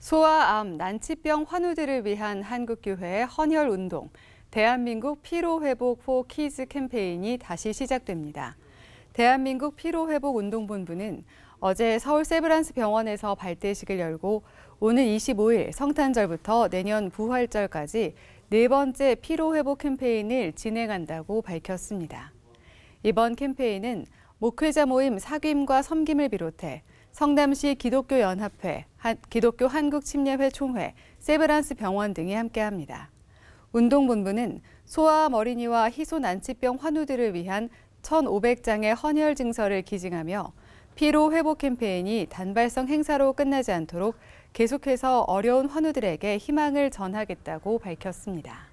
소아암, 난치병 환우들을 위한 한국교회 헌혈운동, 대한민국 피로회복 포 키즈 캠페인이 다시 시작됩니다. 대한민국 피로회복운동본부는 어제 서울 세브란스 병원에서 발대식을 열고 오늘 25일 성탄절부터 내년 부활절까지 네 번째 피로회복 캠페인을 진행한다고 밝혔습니다. 이번 캠페인은 목회자 모임 사귐과 섬김을 비롯해 성남시 기독교연합회, 기독교 한국침례회 총회, 세브란스 병원 등이 함께합니다. 운동본부는 소아암 어린이와 희소난치병 환우들을 위한 1,500장의 헌혈 증서를 기증하며 피로 회복 캠페인이 단발성 행사로 끝나지 않도록 계속해서 어려운 환우들에게 희망을 전하겠다고 밝혔습니다.